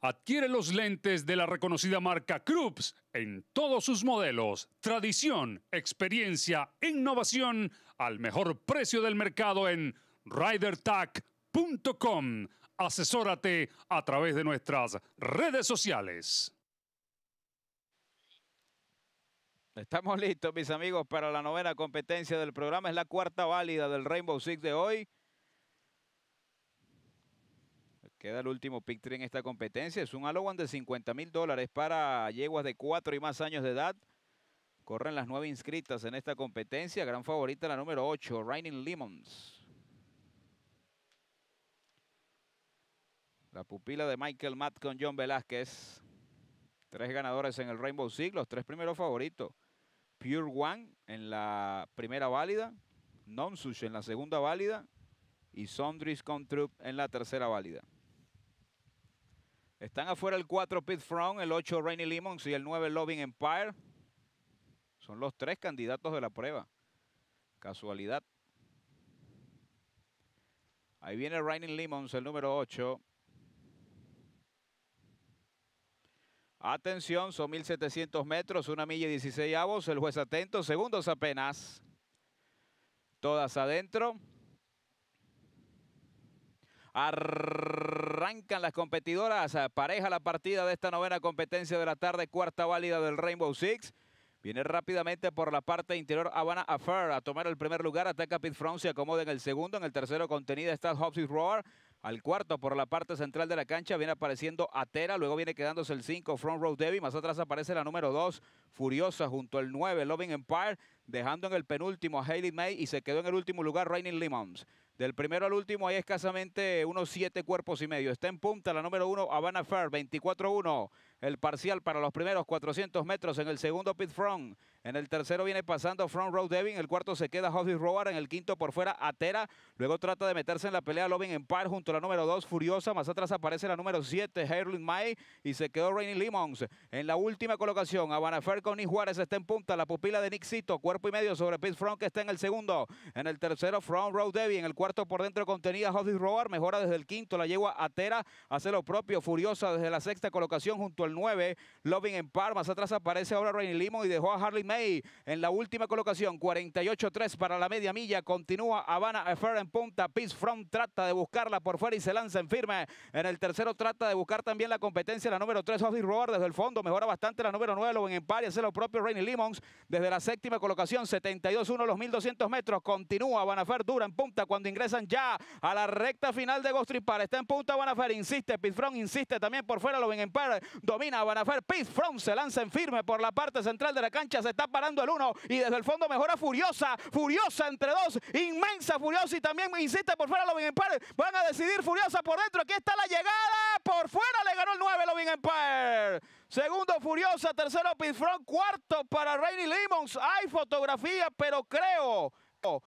Adquiere los lentes de la reconocida marca Krups en todos sus modelos, tradición, experiencia, innovación, al mejor precio del mercado en ridertac.com. Asesórate a través de nuestras redes sociales. Estamos listos, mis amigos, para la novena competencia del programa. Es la cuarta válida del Rainbow Six de hoy. Queda el último pick tree en esta competencia. Es un Alowan de 50 mil dólares para yeguas de 4 y más años de edad. Corren las nueve inscritas en esta competencia. Gran favorita la número 8, Raining Lemons. La pupila de Michael Matt con John Velázquez. Tres ganadores en el Rainbow Six, tres primeros favoritos. Pure One en la primera válida, Nonsuch en la segunda válida y Sondris Contrup en la tercera válida. Están afuera el 4 Pete Front, el 8 Rainy Lemons y el 9 Loving Empire. Son los tres candidatos de la prueba. Casualidad. Ahí viene Rainy Lemons, el número 8. Atención, son 1.700 metros, una milla y 16 avos. El juez atento, segundos apenas. Todas adentro. Arrancan las competidoras, ah, pareja la partida de esta novena competencia de la tarde, cuarta válida del Rainbow Six. Viene rápidamente por la parte interior Habana Affair a tomar el primer lugar. Ataca Pit Front, se acomoda en el segundo. En el tercero contenida está Hobbs Roar. Al cuarto por la parte central de la cancha viene apareciendo Atera. Luego viene quedándose el 5 Front Row Debbie. Más atrás aparece la número 2 Furiosa junto al 9 Loving Empire. Dejando en el penúltimo a Hayley May y se quedó en el último lugar Raining Limons. Del primero al último hay escasamente unos siete cuerpos y medio. Está en punta la número uno, Habana Fair, 24-1 el parcial para los primeros 400 metros. En el segundo, Pit Front. En el tercero viene pasando Front Row Devin. En el cuarto se queda Hobby Robar. En el quinto por fuera Atera. Luego trata de meterse en la pelea Lovin en par junto a la número dos, Furiosa. Más atrás aparece la número siete, Herlin May. Y se quedó Rainy Limons. En la última colocación, Abanafer con Juárez está en punta. La pupila de Nixito. Cuerpo y medio sobre Pit Front que está en el segundo. En el tercero Front Row Devin. En el cuarto por dentro contenida Hobby Robar. Mejora desde el quinto. La yegua Atera hace lo propio. Furiosa desde la sexta colocación junto a 9, Loving en par. Más atrás aparece ahora Rainy Limon y dejó a Harley May en la última colocación. 48-3 para la media milla. Continúa Habana Affair en punta. Peace Front trata de buscarla por fuera y se lanza en firme. En el tercero trata de buscar también la competencia. La número 3, Office Roar desde el fondo. Mejora bastante la número 9, Loving en par. Y hace lo propio Rainy Limons desde la séptima colocación. 72-1 los 1200 metros. Continúa Habana Affair dura en punta cuando ingresan ya a la recta final de Ghost para Está en punta Habana Affair. Insiste. Peace Front insiste también por fuera. Loving en par a hacer Pete Front se lanza en firme por la parte central de la cancha. Se está parando el uno y desde el fondo mejora Furiosa. Furiosa entre dos. Inmensa Furiosa y también insiste por fuera Loving Empire. Van a decidir Furiosa por dentro. Aquí está la llegada. Por fuera le ganó el 9 Loving Empire. Segundo Furiosa, tercero Front cuarto para Rainy Limons. Hay fotografía, pero creo